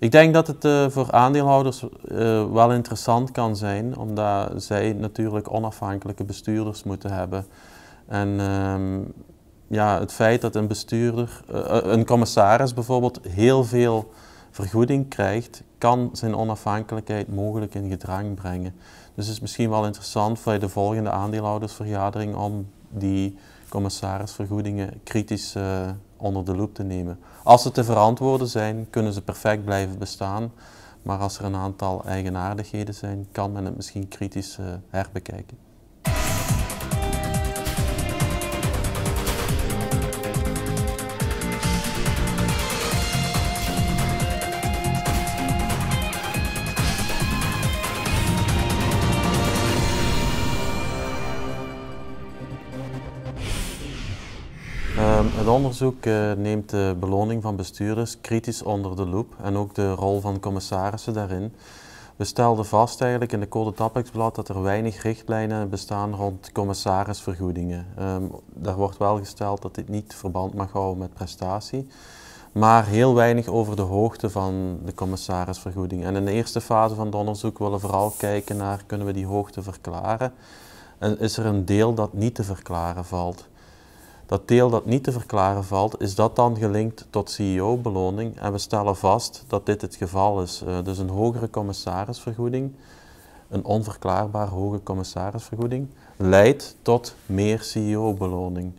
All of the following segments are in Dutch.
Ik denk dat het eh, voor aandeelhouders eh, wel interessant kan zijn, omdat zij natuurlijk onafhankelijke bestuurders moeten hebben. En ehm, ja, het feit dat een bestuurder, eh, een commissaris bijvoorbeeld, heel veel vergoeding krijgt, kan zijn onafhankelijkheid mogelijk in gedrang brengen. Dus het is misschien wel interessant voor de volgende aandeelhoudersvergadering om die commissarisvergoedingen kritisch eh, onder de loep te nemen. Als ze te verantwoorden zijn, kunnen ze perfect blijven bestaan. Maar als er een aantal eigenaardigheden zijn, kan men het misschien kritisch eh, herbekijken. Het onderzoek eh, neemt de beloning van bestuurders kritisch onder de loep en ook de rol van commissarissen daarin. We stelden vast eigenlijk in de Code Tappexblad dat er weinig richtlijnen bestaan rond commissarisvergoedingen. Ehm, daar wordt wel gesteld dat dit niet verband mag houden met prestatie, maar heel weinig over de hoogte van de commissarisvergoeding. En in de eerste fase van het onderzoek willen we vooral kijken naar kunnen we die hoogte verklaren en is er een deel dat niet te verklaren valt. Dat deel dat niet te verklaren valt, is dat dan gelinkt tot CEO-beloning? En we stellen vast dat dit het geval is. Eh, dus een hogere commissarisvergoeding, een onverklaarbaar hoge commissarisvergoeding, leidt tot meer CEO-beloning.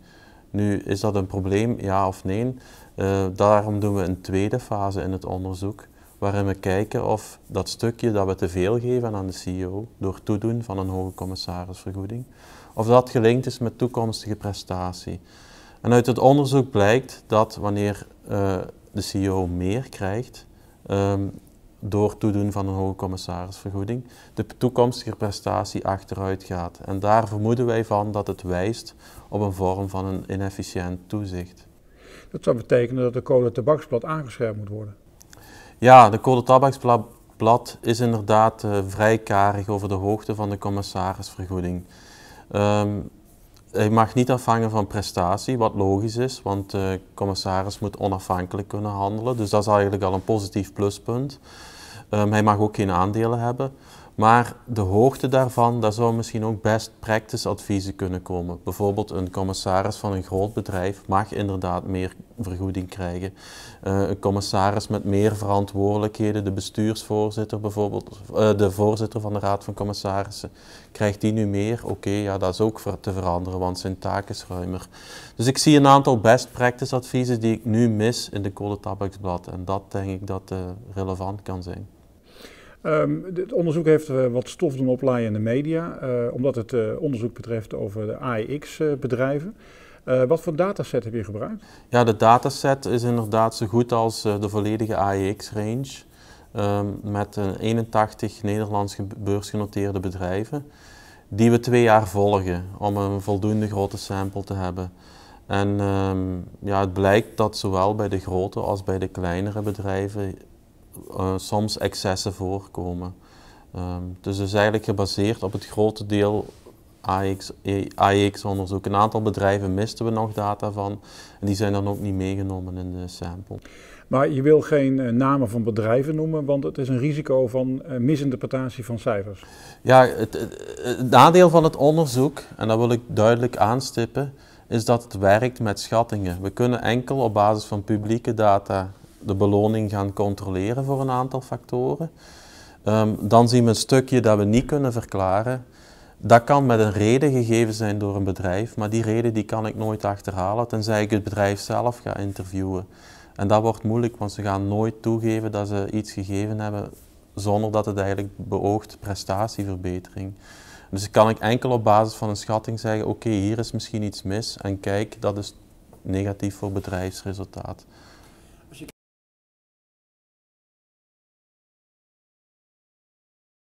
Nu, is dat een probleem, ja of nee? Eh, daarom doen we een tweede fase in het onderzoek waarin we kijken of dat stukje dat we te veel geven aan de CEO door toedoen van een hoge commissarisvergoeding, of dat gelinkt is met toekomstige prestatie. En uit het onderzoek blijkt dat wanneer eh, de CEO meer krijgt um, door toedoen van een hoge commissarisvergoeding, de toekomstige prestatie achteruit gaat. En daar vermoeden wij van dat het wijst op een vorm van een inefficiënt toezicht. Dat zou betekenen dat de kolen-tabaksblad aangescherpt moet worden. Ja, de code tabaksblad is inderdaad uh, vrij karig over de hoogte van de commissarisvergoeding. Ehm, hij mag niet afhangen van prestatie, wat logisch is, want de eh, commissaris moet onafhankelijk kunnen handelen. Dus dat is eigenlijk al een positief pluspunt. Ehm, hij mag ook geen aandelen hebben. Maar de hoogte daarvan, daar zou misschien ook best practice adviezen kunnen komen. Bijvoorbeeld een commissaris van een groot bedrijf mag inderdaad meer vergoeding krijgen. Eh, een commissaris met meer verantwoordelijkheden, de bestuursvoorzitter bijvoorbeeld, eh, de voorzitter van de Raad van Commissarissen, krijgt die nu meer? Oké, ja, dat is ook te veranderen, want zijn taak is ruimer. Dus ik zie een aantal best practice adviezen die ik nu mis in de Code Tabaksblad. En dat denk ik dat eh, relevant kan zijn het ehm, onderzoek heeft eh, wat stof doen oplaaien in de media, eh, omdat het eh, onderzoek betreft over de AIX-bedrijven. E wat voor dataset heb je gebruikt? Ja, de dataset is inderdaad zo goed als de volledige AIX-range. E um, ehm, met 81 Nederlands beursgenoteerde bedrijven, die we twee jaar volgen om een voldoende grote sample te hebben. En ehm, ja, het blijkt dat zowel bij de grote als bij de kleinere bedrijven eh, soms excessen voorkomen. Um, dus het is eigenlijk gebaseerd op het grote deel aix eh, onderzoek Een aantal bedrijven misten we nog data van en die zijn dan ook niet meegenomen in de sample. Maar je wil geen eh, namen van bedrijven noemen, want het is een risico van misinterpretatie van cijfers. Ja, het, nadeel van het onderzoek, en dat wil ik duidelijk aanstippen, is dat het werkt met schattingen. We kunnen enkel op basis van publieke data de beloning gaan controleren voor een aantal factoren. Ehm, dan zien we een stukje dat we niet kunnen verklaren. Dat kan met een reden gegeven zijn door een bedrijf, maar die reden die kan ik nooit achterhalen tenzij ik het bedrijf zelf ga interviewen. En dat wordt moeilijk, want ze gaan nooit toegeven dat ze iets gegeven hebben zonder dat het eigenlijk beoogt prestatieverbetering. Dus kan ik enkel op basis van een schatting zeggen, oké, hier is misschien iets mis en kijk, dat is negatief voor bedrijfsresultaat.